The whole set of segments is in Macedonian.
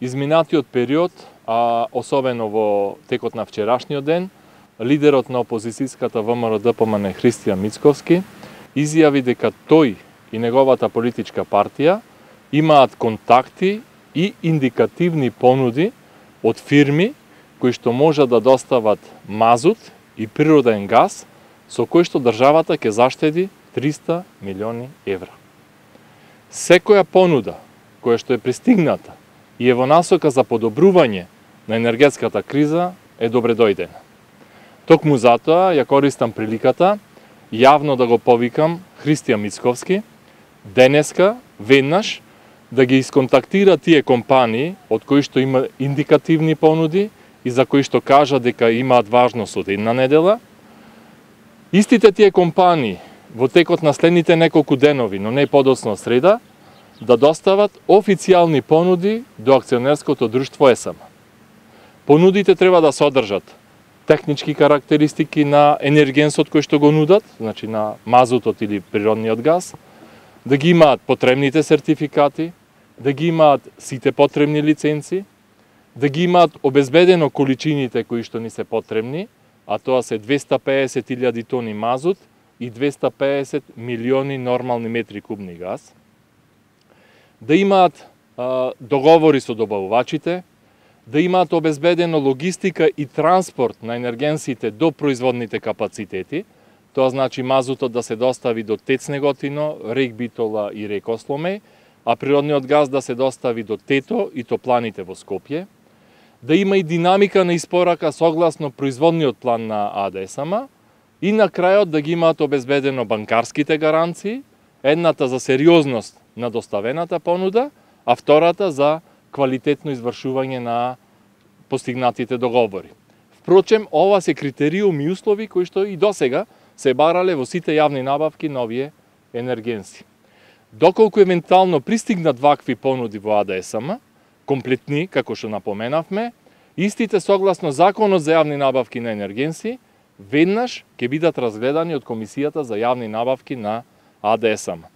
Изминатиот период, а особено во текот на вчерашниот ден, лидерот на опозицијската ВМРО ДПМН Христијан Мицковски изјави дека тој и неговата политичка партија имаат контакти и индикативни понуди од фирми кои што можат да достават мазут и природен газ со кој што државата ќе заштеди 300 милиони евра. Секоја понуда која што е пристигната и е во насока за подобрување на енергетската криза е добре дојден. Токму затоа ја користам приликата јавно да го повикам Христијан Мицковски денеска веднаш да ги исконтактира тие компании од кои што има индикативни понуди и за кои што кажа дека имаат важност од една недела. Истите тие компании во текот на следните неколку денови, но не подосно среда, да достават официјални понуди до акционерското друштво ЕСМ. Понудите треба да содржат технички карактеристики на енергенсот кој што го нудат, значи на мазутот или природниот газ, да ги имаат потребните сертификати, да ги имаат сите потребни лиценци, да ги имаат обезбедено количините кои што ни се потребни, а тоа се 250.000 тони мазут и 250 милиони нормални метри кубни газ – да имаат договори со добавувачите, да имаат обезбедено логистика и транспорт на енергенсите до производните капацитети, тоа значи мазутот да се достави до Тецнеготино, рек Битола и рек Осломе, а природниот газ да се достави до Тето и топланите во Скопје, да има и динамика на испорака согласно производниот план на АДСМ, и на крајот да ги имаат обезбедено банкарските гаранции Едната за сериозност на доставената понуда, а втората за квалитетно извршување на постигнатите договори. Впрочем, ова се критериуми и услови кои што и досега се барале во сите јавни набавки на овие енергенци. Доколку евентално пристигнат вакви понуди во АДСМ, комплетни, како што напоменавме, истите согласно Законот за јавни набавки на енергенци, веднаш ќе бидат разгледани од Комисијата за јавни набавки на енергенци. АДСМ. Да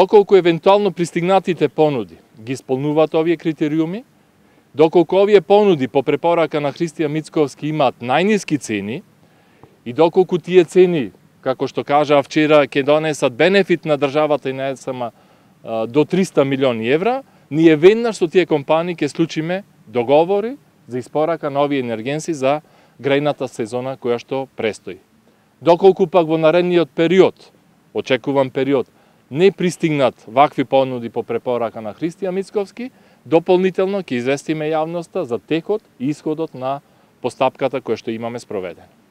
доколку евентуално пристигнатите понуди ги исполнуваат овие критериуми, доколку овие понуди по препорака на Христија Мицковски имаат најниски цени и доколку тие цени, како што кажа вчера, ќе донесат бенефит на државата и на ЕСМА до 300 милиони евра, ние веднаш со тие компании ќе случиме договори за испорака на овие енергенси за грајната сезона која што престои. Доколку пак во наредниот период очекуван период не пристигнат вакви понуди по препорака на Христија Мицковски, дополнително ќе известиме јавноста за текот и исходот на постапката која што имаме спроведена.